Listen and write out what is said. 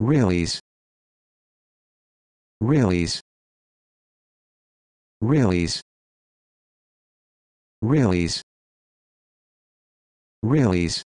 Realies. Realies. Realies. Realies. Realies.